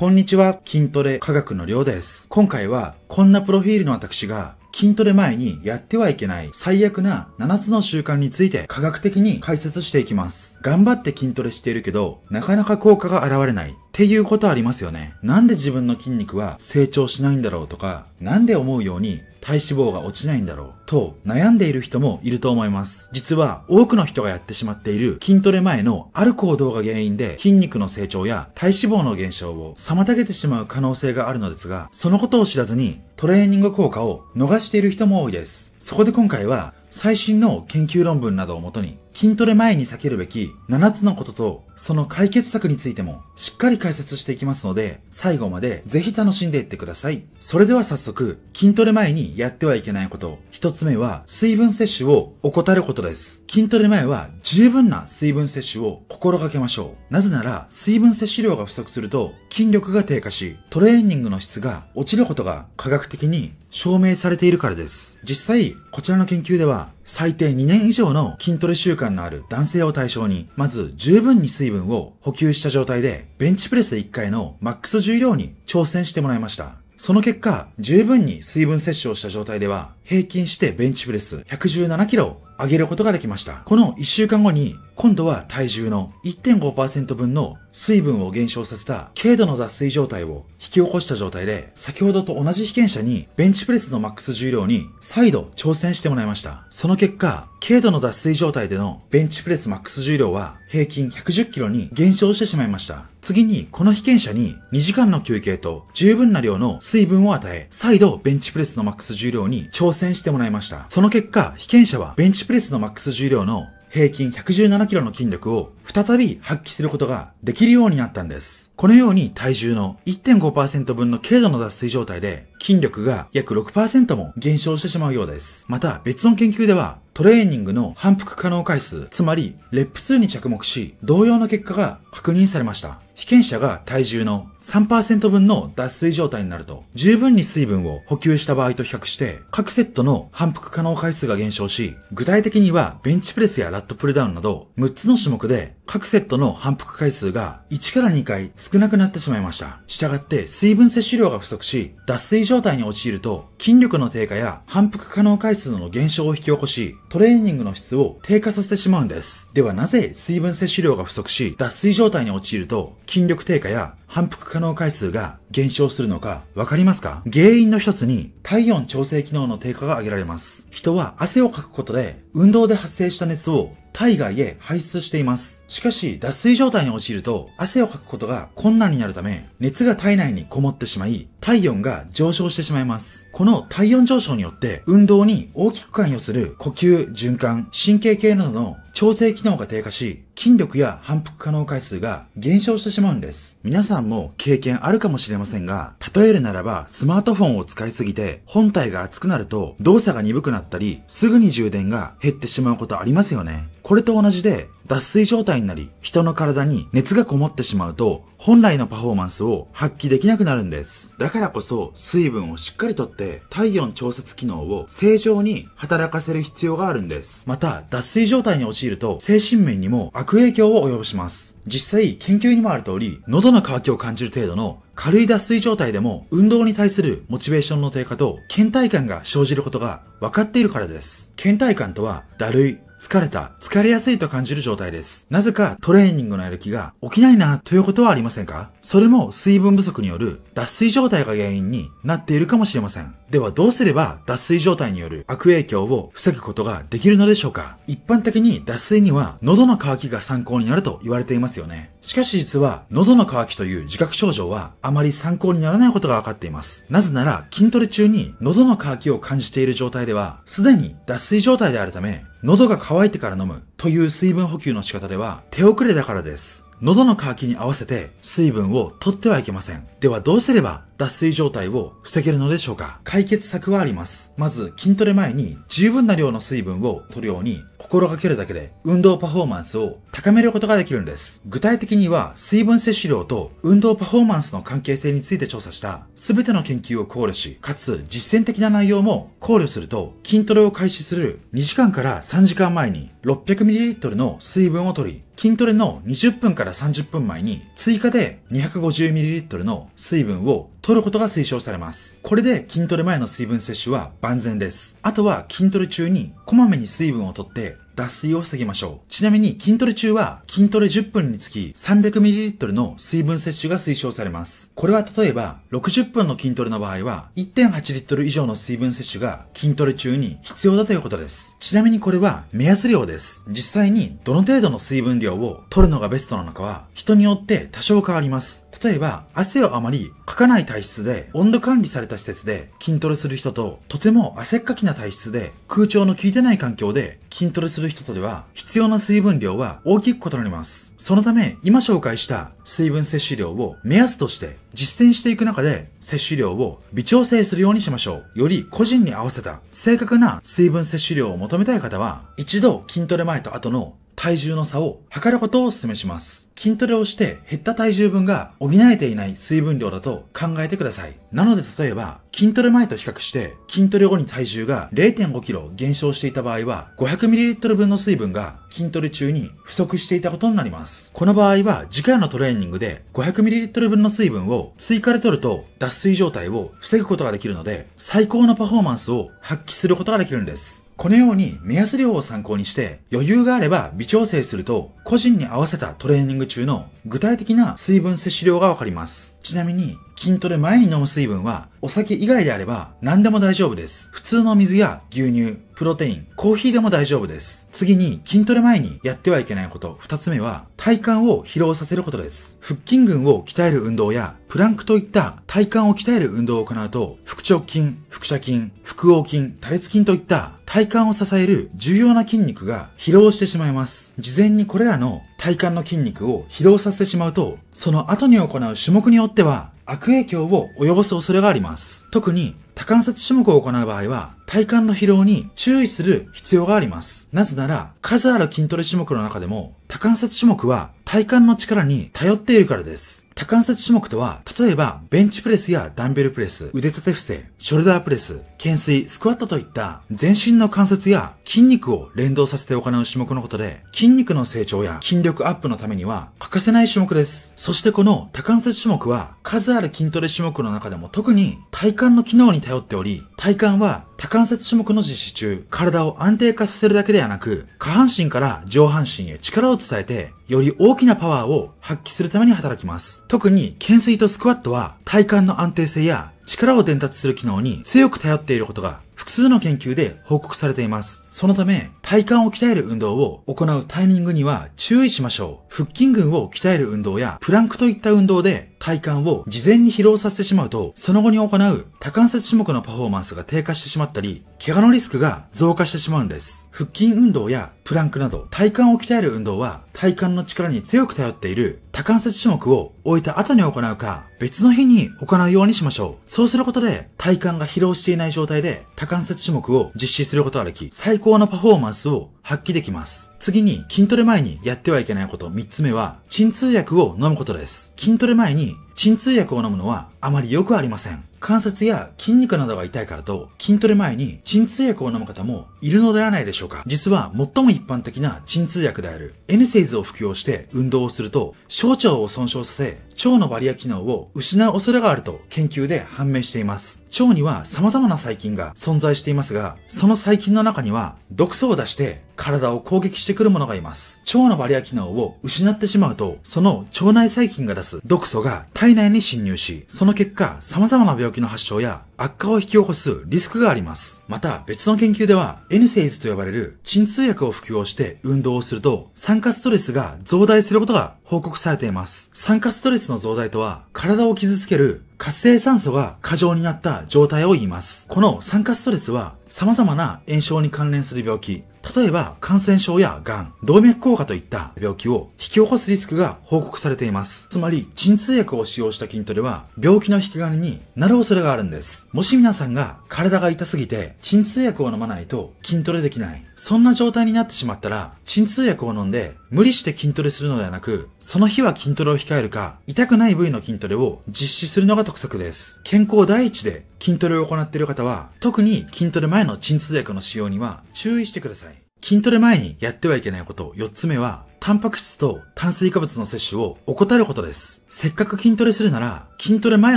こんにちは、筋トレ科学のりょうです。今回は、こんなプロフィールの私が、筋トレ前にやってはいけない最悪な7つの習慣について科学的に解説していきます。頑張って筋トレしているけど、なかなか効果が現れない。っていうことありますよね。なんで自分の筋肉は成長しないんだろうとか、なんで思うように体脂肪が落ちないんだろうと悩んでいる人もいると思います。実は多くの人がやってしまっている筋トレ前のある行動が原因で筋肉の成長や体脂肪の減少を妨げてしまう可能性があるのですが、そのことを知らずにトレーニング効果を逃している人も多いです。そこで今回は最新の研究論文などをもとに筋トレ前に避けるべき7つのこととその解決策についてもしっかり解説していきますので、最後までぜひ楽しんでいってください。それでは早速、筋トレ前にやってはいけないこと。一つ目は、水分摂取を怠ることです。筋トレ前は十分な水分摂取を心がけましょう。なぜなら、水分摂取量が不足すると、筋力が低下し、トレーニングの質が落ちることが科学的に証明されているからです。実際、こちらの研究では、最低2年以上の筋トレ習慣のある男性を対象に、まず十分に水分を補給した状態で、ベンチプレス1回のマックス重量に挑戦してもらいました。その結果、十分に水分摂取をした状態では、平均してベンチプレス117キロを上げることができました。この1週間後に、今度は体重の1.5%分の水分を減少させた軽度の脱水状態を引き起こした状態で、先ほどと同じ被験者にベンチプレスのマックス重量に再度挑戦してもらいました。その結果、軽度の脱水状態でのベンチプレスマックス重量は平均 110kg に減少してしまいました。次に、この被験者に2時間の休憩と十分な量の水分を与え、再度ベンチプレスのマックス重量に挑戦戦してもらいました。その結果、被験者はベンチプレスのマックス重量の平均1 1 7キロの筋力を再び発揮することができるようになったんです。このように体重の1.5%分の軽度の脱水状態で筋力が約6%も減少してしまうようです。また別の研究ではトレーニングの反復可能回数、つまりレップ数に着目し同様の結果が確認されました。被験者が体重の3%分の脱水状態になると、十分に水分を補給した場合と比較して、各セットの反復可能回数が減少し、具体的にはベンチプレスやラットプルダウンなど、6つの種目で各セットの反復回数が1から2回少なくなってしまいました。したがって水分摂取量が不足し、脱水状態に陥ると筋力の低下や反復可能回数の減少を引き起こし、トレーニングの質を低下させてしまうんです。ではなぜ水分摂取量が不足し、脱水状態に陥ると筋力低下や反復可能回数が減少するのか分かりますか原因の一つに体温調整機能の低下が挙げられます。人は汗をかくことで運動で発生した熱を体外へ排出しています。しかし、脱水状態に陥ると汗をかくことが困難になるため、熱が体内にこもってしまい、体温が上昇してしまいます。この体温上昇によって、運動に大きく関与する呼吸、循環、神経系などの調整機能が低下し、筋力や反復可能回数が減少してしまうんです。皆さんも経験あるかもしれませんが、例えるならばスマートフォンを使いすぎて本体が熱くなると動作が鈍くなったり、すぐに充電が減ってしまうことありますよね。これと同じで脱水状態になり、人の体に熱がこもってしまうと、本来のパフォーマンスを発揮できなくなるんです。だからこそ、水分をしっかりとって、体温調節機能を正常に働かせる必要があるんです。また、脱水状態に陥ると、精神面にも悪影響を及ぼします。実際、研究にもある通り、喉の渇きを感じる程度の軽い脱水状態でも運動に対するモチベーションの低下と倦怠感が生じることが分かっているからです。倦怠感とはだるい、疲れた、疲れやすいと感じる状態です。なぜかトレーニングのやる気が起きないなということはありませんかそれも水分不足による脱水状態が原因になっているかもしれません。ではどうすれば脱水状態による悪影響を防ぐことができるのでしょうか一般的に脱水には喉の渇きが参考になると言われていますよね。しかし実は喉の渇きという自覚症状はあまり参考にならないことが分かっています。なぜなら筋トレ中に喉の渇きを感じている状態ではすでに脱水状態であるため喉が渇いてから飲むという水分補給の仕方では手遅れだからです。喉の渇きに合わせて水分を取ってはいけません。ではどうすれば脱水状態を防げるのでしょうか解決策はあります。まず、筋トレ前に十分な量の水分を取るように心がけるだけで運動パフォーマンスを高めることができるんです。具体的には、水分摂取量と運動パフォーマンスの関係性について調査した全ての研究を考慮し、かつ実践的な内容も考慮すると、筋トレを開始する2時間から3時間前に 600ml の水分を取り、筋トレの20分から30分前に追加で 250ml の水分を取ることが推奨されます。これで筋トレ前の水分摂取は万全です。あとは筋トレ中にこまめに水分を取って脱水を防ぎましょう。ちなみに筋トレ中は筋トレ10分につき 300ml の水分摂取が推奨されます。これは例えば60分の筋トレの場合は1.8 l 以上の水分摂取が筋トレ中に必要だということです。ちなみにこれは目安量です。実際にどの程度の水分量を取るのがベストなのかは人によって多少変わります。例えば、汗をあまりかかない体質で、温度管理された施設で筋トレする人と、とても汗っかきな体質で、空調の効いてない環境で筋トレする人とでは必要な水分量は大きく異なります。そのため、今紹介した水分摂取量を目安として実践していく中で摂取量を微調整するようにしましょう。より個人に合わせた正確な水分摂取量を求めたい方は、一度筋トレ前と後の体重の差を測ることをお勧めします。筋トレをして減った体重分が補えていない水分量だと考えてください。なので例えば筋トレ前と比較して筋トレ後に体重が 0.5kg 減少していた場合は 500ml 分の水分が筋トレ中に不足していたことになります。この場合は次回のトレーニングで 500ml 分の水分を追加で取ると脱水状態を防ぐことができるので最高のパフォーマンスを発揮することができるんです。このように目安量を参考にして余裕があれば微調整すると個人に合わせたトレーニング中の具体的な水分摂取量がわかります。ちなみに筋トレ前に飲む水分はお酒以外であれば何でも大丈夫です。普通の水や牛乳、プロテイン、コーヒーでも大丈夫です。次に、筋トレ前にやってはいけないこと、二つ目は、体幹を疲労させることです。腹筋群を鍛える運動や、プランクといった体幹を鍛える運動を行うと、腹直筋、腹斜筋、腹横筋、多裂筋といった体幹を支える重要な筋肉が疲労してしまいます。事前にこれらの体幹の筋肉を疲労させてしまうと、その後に行う種目によっては悪影響を及ぼす恐れがあります。特に多観察種目を行う場合は、体幹の疲労に注意する必要があります。なぜなら、数ある筋トレ種目の中でも、多観察種目は体幹の力に頼っているからです。多関節種目とは、例えば、ベンチプレスやダンベルプレス、腕立て伏せ、ショルダープレス、懸垂、スクワットといった全身の関節や筋肉を連動させて行う種目のことで、筋肉の成長や筋力アップのためには欠かせない種目です。そしてこの多関節種目は、数ある筋トレ種目の中でも特に体幹の機能に頼っており、体幹は多関節種目の実施中、体を安定化させるだけではなく、下半身から上半身へ力を伝えて、より大きなパワーを発揮するために働きます。特に、懸垂とスクワットは、体幹の安定性や力を伝達する機能に強く頼っていることが複数の研究で報告されています。そのため、体幹を鍛える運動を行うタイミングには注意しましょう。腹筋群を鍛える運動やプランクといった運動で体幹を事前に疲労させてしまうと、その後に行う多関節種目のパフォーマンスが低下してしまったり、怪我のリスクが増加してしまうんです。腹筋運動やプランクなど体幹を鍛える運動は体幹の力に強く頼っている多関節種目を置いた後に行うか、別の日に行うようにしましょう。そうすることで体幹が疲労していない状態で多関節種目を実施することができ、最高のパフォーマンスを発揮できます。次に、筋トレ前にやってはいけないこと3つ目は、鎮痛薬を飲むことです。筋トレ前に鎮痛薬を飲むのはあまり良くありません。関節や筋肉などが痛いからと、筋トレ前に鎮痛薬を飲む方もいるのではないでしょうか。実は最も一般的な鎮痛薬である N セイズを服用して運動をすると、小腸を損傷させ、腸のバリア機能を失う恐れがあると研究で判明しています。腸には様々な細菌が存在していますが、その細菌の中には毒素を出して体を攻撃してくるものがいます。腸のバリア機能を失ってしまうと、その腸内細菌が出す毒素が体内に侵入し、その結果様々な病気の発症や悪化を引き起こすリスクがあります。また、別の研究では、エヌセイズと呼ばれる鎮痛薬を服用して運動をすると、酸化ストレスが増大することが報告されています。酸化ストレスの増大とは、体を傷つける活性酸素が過剰になった状態を言います。この酸化ストレスは様々な炎症に関連する病気、例えば感染症や癌、動脈硬化といった病気を引き起こすリスクが報告されています。つまり、鎮痛薬を使用した筋トレは病気の引き金になる恐れがあるんです。もし皆さんが体が痛すぎて鎮痛薬を飲まないと筋トレできない。そんな状態になってしまったら、鎮痛薬を飲んで、無理して筋トレするのではなく、その日は筋トレを控えるか、痛くない部位の筋トレを実施するのが得策です。健康第一で筋トレを行っている方は、特に筋トレ前の鎮痛薬の使用には注意してください。筋トレ前にやってはいけないこと4つ目は、タンパク質と炭水化物の摂取を怠ることです。せっかく筋トレするなら、筋トレ前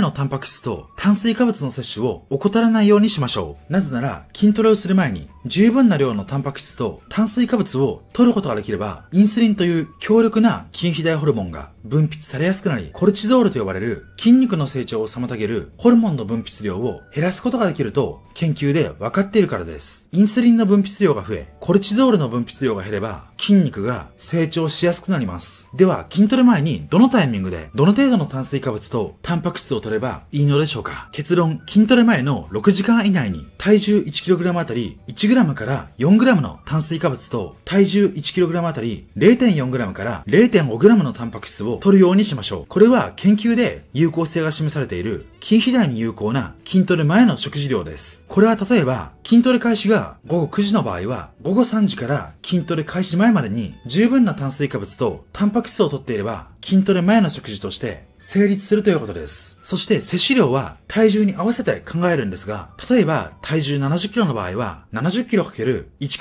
のタンパク質と炭水化物の摂取を怠らないようにしましょう。なぜなら、筋トレをする前に十分な量のタンパク質と炭水化物を取ることができれば、インスリンという強力な筋肥大ホルモンが分泌されやすくなり、コルチゾールと呼ばれる筋肉の成長を妨げるホルモンの分泌量を減らすことができると研究で分かっているからです。インスリンの分泌量が増え、コルチゾールの分泌量が減れば、筋肉が成長しやすくなります。では、筋トレ前にどのタイミングで、どの程度の炭水化物とタンパク質を取ればいいのでしょうか結論、筋トレ前の6時間以内に体重 1kg あたり 1g から 4g の炭水化物と体重 1kg あたり 0.4g から 0.5g のタンパク質を取るようにしましょう。これは研究で有効性が示されている筋肥大に有効な筋トレ前の食事量です。これは例えば筋トレ開始が午後9時の場合は午後3時から筋トレ開始前までに十分な炭水化物とタンパク基礎を取っていれば、筋トレ前の食事として成立するということです。そして摂取量は体重に合わせて考えるんですが、例えば体重 70kg の場合は 70kg×1 か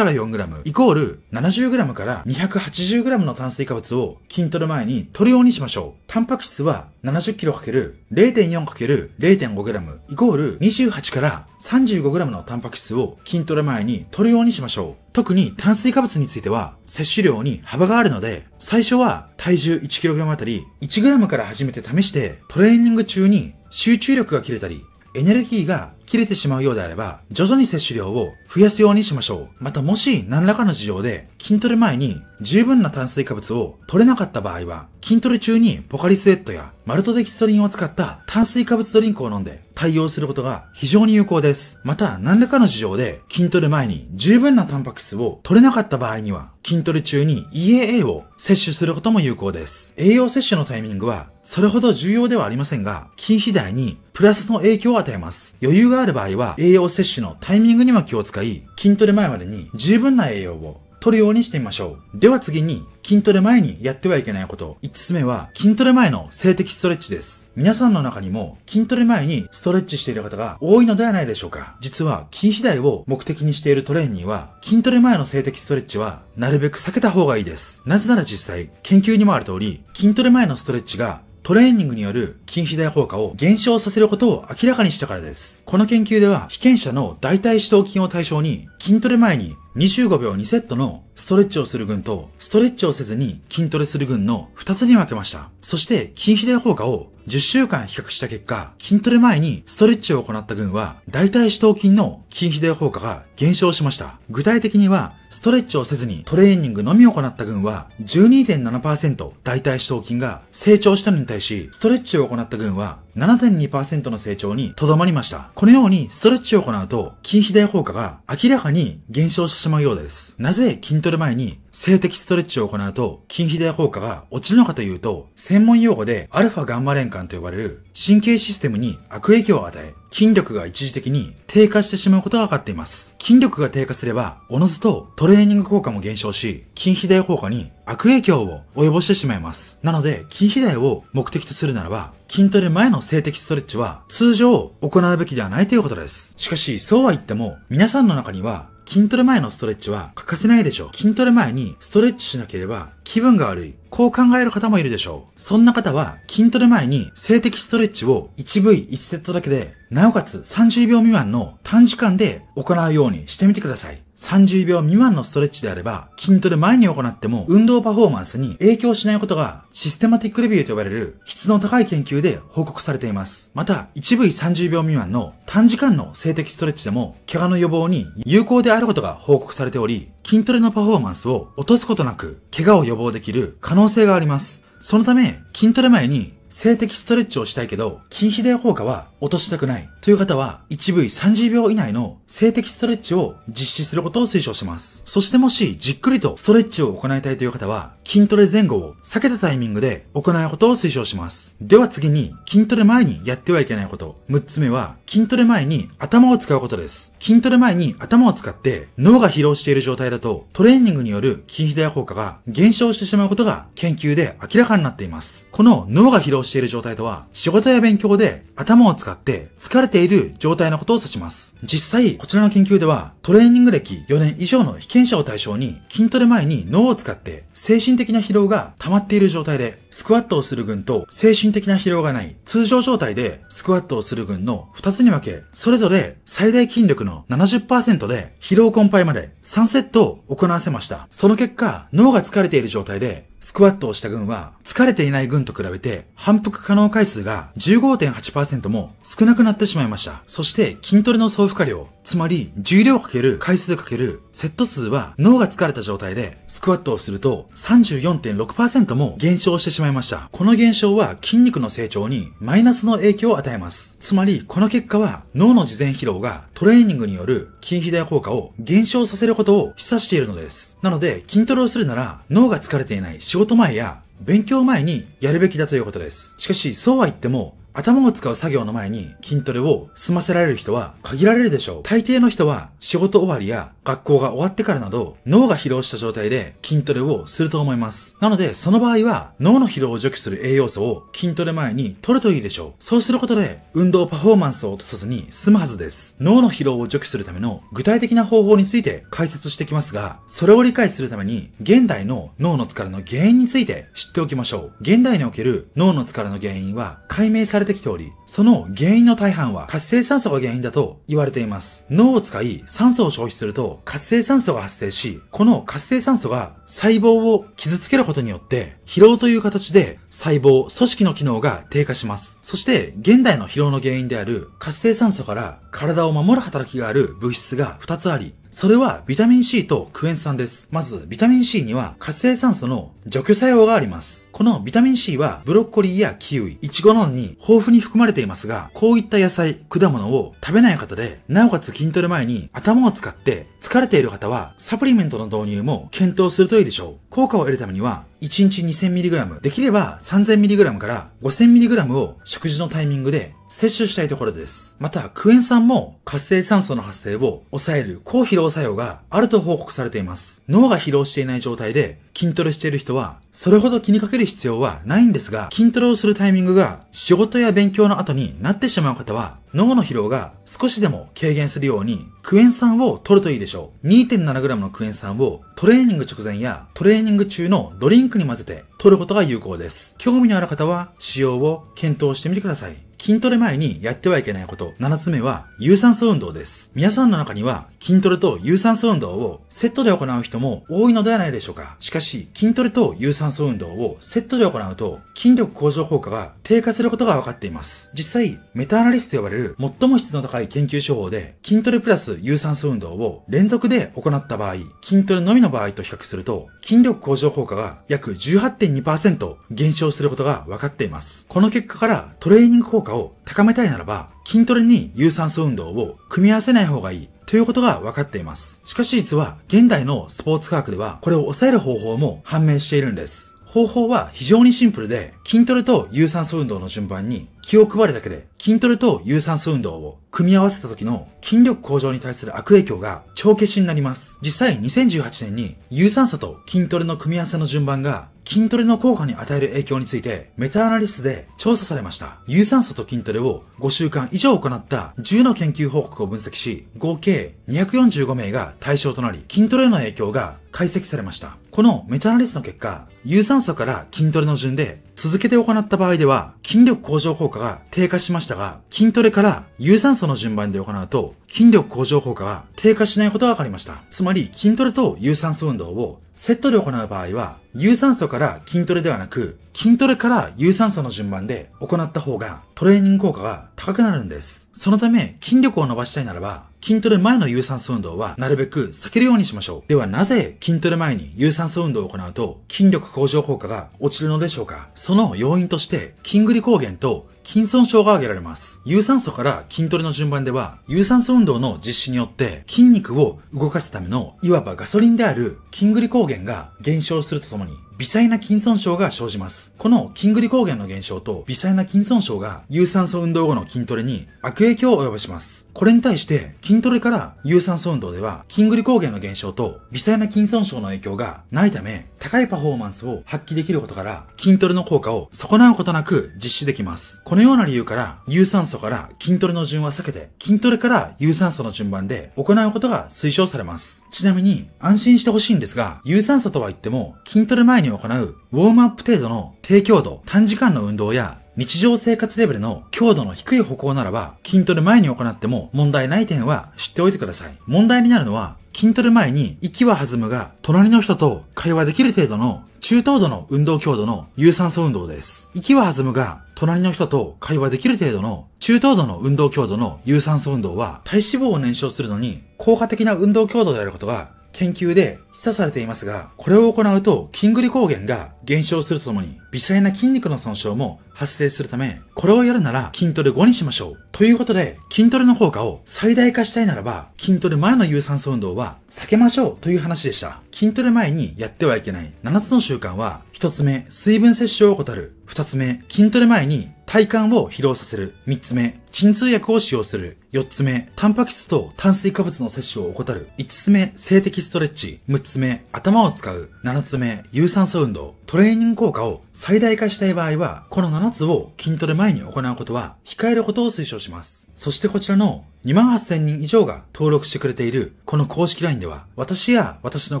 ら 4g イコール 70g から 280g の炭水化物を筋トレ前に取るようにしましょう。タンパク質は 70kg×0.4×0.5g イコール28から 35g のタンパク質を筋トレ前に取るようにしましょう。特に炭水化物については摂取量に幅があるので、最初は体重 1kg あたり 1g から始めて試して、トレーニング中に集中力が切れたり、エネルギーが切れてしまうようであれば、徐々に摂取量を増やすようにしましょう。またもし何らかの事情で筋トレ前に十分な炭水化物を取れなかった場合は、筋トレ中にポカリスエットやマルトデキストリンを使った炭水化物ドリンクを飲んで対応することが非常に有効です。また何らかの事情で筋トレ前に十分なタンパク質を取れなかった場合には、筋トレ中に EAA を摂取することも有効です。栄養摂取のタイミングはそれほど重要ではありませんが、筋肥大にプラスの影響を与えます。余裕ががある場合は、栄養摂取のタイミングにも気を使い、筋トレ前までに十分な栄養を取るようにしてみましょう。では次に、筋トレ前にやってはいけないこと。5つ目は、筋トレ前の性的ストレッチです。皆さんの中にも、筋トレ前にストレッチしている方が多いのではないでしょうか。実は、筋肥大を目的にしているトレーニーは、筋トレ前の性的ストレッチは、なるべく避けた方がいいです。なぜなら実際、研究にもある通り、筋トレ前のストレッチがトレーニングによる筋肥大効果を減少させることを明らかにしたからです。この研究では、被験者の大体指導筋を対象に、筋トレ前に25秒2セットのストレッチをする群と、ストレッチをせずに筋トレする群の2つに分けました。そして、筋肥大効果を10週間比較した結果、筋トレ前にストレッチを行った群は、大体四頭筋の筋肥大効果が減少しました。具体的には、ストレッチをせずにトレーニングのみを行った群は12.7%大体四頭筋が成長したのに対し、ストレッチを行った群は7.2%の成長にとどまりました。このようにストレッチを行うと筋肥大効果が明らかに減少してしまうようです。なぜ筋トレ前に性的ストレッチを行うと筋肥大効果が落ちるのかというと、専門用語でアルファガンマ連環と呼ばれる神経システムに悪影響を与え、筋力が一時的に低下してしまうことが分かっています。筋力が低下すれば、おのずとトレーニング効果も減少し、筋肥大効果に悪影響を及ぼしてしまいます。なので、筋肥大を目的とするならば、筋トレ前の性的ストレッチは通常行うべきではないということです。しかし、そうは言っても、皆さんの中には筋トレ前のストレッチは欠かせないでしょう。筋トレ前にストレッチしなければ気分が悪い。こう考える方もいるでしょう。そんな方は筋トレ前に性的ストレッチを 1V1 セットだけで、なおかつ30秒未満の短時間で行うようにしてみてください。30秒未満のストレッチであれば、筋トレ前に行っても運動パフォーマンスに影響しないことが、システマティックレビューと呼ばれる質の高い研究で報告されています。また、1部位30秒未満の短時間の静的ストレッチでも、怪我の予防に有効であることが報告されており、筋トレのパフォーマンスを落とすことなく、怪我を予防できる可能性があります。そのため、筋トレ前に静的ストレッチをしたいけど、筋肥大効果は落としたくないという方は 1V30 秒以内の静的ストレッチを実施することを推奨します。そしてもしじっくりとストレッチを行いたいという方は筋トレ前後を避けたタイミングで行うことを推奨します。では次に筋トレ前にやってはいけないこと。6つ目は筋トレ前に頭を使うことです。筋トレ前に頭を使って脳が疲労している状態だとトレーニングによる筋肥大効果が減少してしまうことが研究で明らかになっています。この脳が疲労している状態とは仕事や勉強で頭を使使って疲れている状態のことを指します。実際、こちらの研究ではトレーニング歴4年以上の被験者を対象に筋トレ前に脳を使って精神的な疲労が溜まっている状態でスクワットをする群と精神的な疲労がない通常状態でスクワットをする群の2つに分け、それぞれ最大筋力の70%で疲労困憊まで3セットを行わせました。その結果、脳が疲れている状態でクワットをした群は、疲れていない群と比べて、反復可能回数が15.8%も少なくなってしまいました。そして、筋トレの総負荷量、つまり重量かける回数かけるセット数は脳が疲れた状態でスクワットをすると34.6%も減少してしまいました。この減少は筋肉の成長にマイナスの影響を与えます。つまり、この結果は脳の事前疲労がトレーニングによる筋肥大効果を減少させることを示唆しているのです。なので、筋トレをするなら脳が疲れていない仕事前や勉強前にやるべきだということです。しかし、そうは言っても、頭を使う作業の前に筋トレを済ませられる人は限られるでしょう。大抵の人は仕事終わりや学校が終わってからなど脳が疲労した状態で筋トレをすると思います。なのでその場合は脳の疲労を除去する栄養素を筋トレ前に取るといいでしょう。そうすることで運動パフォーマンスを落とさずに済むはずです。脳の疲労を除去するための具体的な方法について解説してきますが、それを理解するために現代の脳の疲れの原因について知っておきましょう。現代における脳の疲れの原因は解明されてきており、その原因の大半は活性酸素が原因だと言われています。脳を使い酸素を消費すると活性酸素が発生し、この活性酸素が細胞を傷つけることによって疲労という形で細胞、組織の機能が低下します。そして現代の疲労の原因である活性酸素から体を守る働きがある物質が2つあり、それはビタミン C とクエン酸です。まず、ビタミン C には活性酸素の除去作用があります。このビタミン C はブロッコリーやキウイ、イチゴなどに豊富に含まれていますが、こういった野菜、果物を食べない方で、なおかつ筋トレ前に頭を使って疲れている方は、サプリメントの導入も検討するといいでしょう。効果を得るためには、1日 2000mg、できれば 3000mg から 5000mg を食事のタイミングで摂取したいところです。また、クエン酸も活性酸素の発生を抑える抗疲労作用があると報告されています。脳が疲労していない状態で筋トレしている人は、それほど気にかける必要はないんですが、筋トレをするタイミングが仕事や勉強の後になってしまう方は、脳の疲労が少しでも軽減するように、クエン酸を取るといいでしょう。2.7g のクエン酸をトレーニング直前やトレーニング中のドリンクに混ぜて取ることが有効です。興味のある方は使用を検討してみてください。筋トレ前にやってはいけないこと、7つ目は有酸素運動です。皆さんの中には筋トレと有酸素運動をセットで行う人も多いのではないでしょうか。しかし、筋トレと有酸素運動をセットで行うと、筋力向上効果が低下することが分かっています。実際、メタアナリストと呼ばれる最も質の高い研究手法で、筋トレプラス有酸素運動を連続で行った場合、筋トレのみの場合と比較すると、筋力向上効果が約18.2%減少することが分かっています。この結果からトレーニング効果を高めたいならば、筋トレに有酸素運動を組み合わせない方がいいということが分かっています。しかし実は、現代のスポーツ科学では、これを抑える方法も判明しているんです。方法は非常にシンプルで、筋トレと有酸素運動の順番に気を配るだけで、筋トレと有酸素運動を組み合わせた時の筋力向上に対する悪影響が帳消しになります。実際2018年に有酸素と筋トレの組み合わせの順番が筋トレの効果に与える影響について、メタアナリストで調査されました。有酸素と筋トレを5週間以上行った10の研究報告を分析し、合計245名が対象となり、筋トレの影響が解析されました。このメタアナリストの結果、有酸素から筋トレの順で続けて行った場合では筋力向上効果が低下しましたが、筋トレから有酸素の順番で行うと筋力向上効果が低下しないことが分かりました。つまり筋トレと有酸素運動をセットで行う場合は有酸素から筋トレではなく、筋トレから有酸素の順番で行った方がトレーニング効果が高くなるんです。そのため筋力を伸ばしたいならば、筋トレ前の有酸素運動はなるべく避けるようにしましょう。ではなぜ筋トレ前に有酸素運動を行うと筋力向上効果が落ちるのでしょうかその要因として、筋グリ高原と筋損傷が挙げられます。有酸素から筋トレの順番では、有酸素運動の実施によって筋肉を動かすためのいわばガソリンである筋グリ抗原が減少するとともに、微細な筋損傷が生じます。このキングリ抗原の減少と微細な筋損傷が有酸素運動後の筋トレに悪影響を及ぼします。これに対して筋トレから有酸素運動ではキングリ抗原の減少と微細な筋損傷の影響がないため高いパフォーマンスを発揮できることから筋トレの効果を損なうことなく実施できます。このような理由から有酸素から筋トレの順は避けて筋トレから有酸素の順番で行うことが推奨されます。ちなみに安心してほしいんですが有酸素とは言っても筋トレ前にに行うウォームアップ程度の低強度、短時間の運動や日常生活レベルの強度の低い歩行ならば筋トレ前に行っても問題ない点は知っておいてください。問題になるのは筋トレ前に息は弾むが隣の人と会話できる程度の中等度の運動強度の有酸素運動です。息は弾むが隣の人と会話できる程度の中等度の運動強度の有酸素運動は体脂肪を燃焼するのに効果的な運動強度であることが研究で示唆されていますが、これを行うと、筋グリ抗原が減少するとともに、微細な筋肉の損傷も発生するため、これをやるなら筋トレ後にしましょう。ということで、筋トレの効果を最大化したいならば、筋トレ前の有酸素運動は避けましょうという話でした。筋トレ前にやってはいけない7つの習慣は、一つ目、水分摂取を怠る。二つ目、筋トレ前に体幹を疲労させる。三つ目、鎮痛薬を使用する。四つ目、タンパク質と炭水化物の摂取を怠る。五つ目、性的ストレッチ。六つ目、頭を使う。七つ目、有酸素運動。トレーニング効果を最大化したい場合は、この7つを筋トレ前に行うことは控えることを推奨します。そしてこちらの28000人以上が登録してくれているこの公式 LINE では、私や私の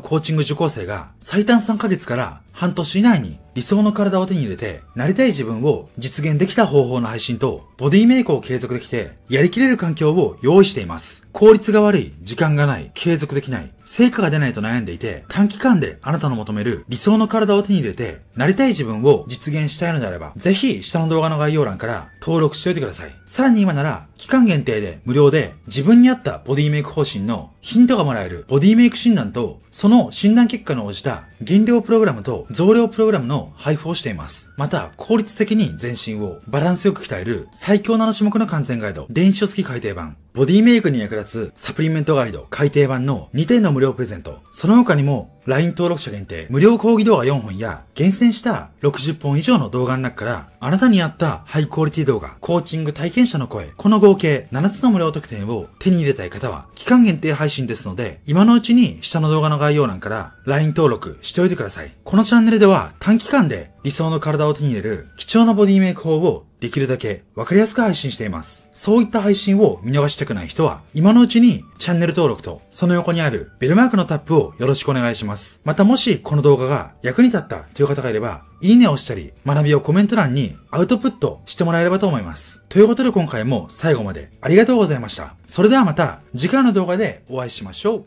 コーチング受講生が最短3ヶ月から半年以内に理想の体を手に入れて、なりたい自分を実現できた方法の配信と、ボディメイクを継続できて、やりきれる環境を用意しています。効率が悪い、時間がない、継続できない、成果が出ないと悩んでいて、短期間であなたの求める理想の体を手に入れて、なりたい自分を実現したいのであれば、ぜひ下の動画の概要欄から登録しておいてください。さらに今なら、期間限定で無料で自分に合ったボディメイク方針のヒントがもらえるボディメイク診断と、その診断結果に応じた減量プログラムと増量プログラムの配布をしています。また、効率的に全身をバランスよく鍛える最強7種目の完全ガイド、電子書付き改訂版、ボディメイクに役立つサプリメントガイド改訂版の2点の無料プレゼント、その他にも LINE 登録者限定無料講義動画4本や厳選した60本以上の動画の中からあなたに合ったハイクオリティ動画、コーチング体験者の声、この合計7つの無料特典を手に入れたい方は期間限定配信ですので今のうちに下の動画の概要欄から LINE 登録しておいてください。このチャンネルでは短期間で理想の体を手に入れる貴重なボディメイク法をできるだけわかりやすく配信しています。そういった配信を見逃したくない人は、今のうちにチャンネル登録と、その横にあるベルマークのタップをよろしくお願いします。またもしこの動画が役に立ったという方がいれば、いいねをしたり、学びをコメント欄にアウトプットしてもらえればと思います。ということで今回も最後までありがとうございました。それではまた次回の動画でお会いしましょう。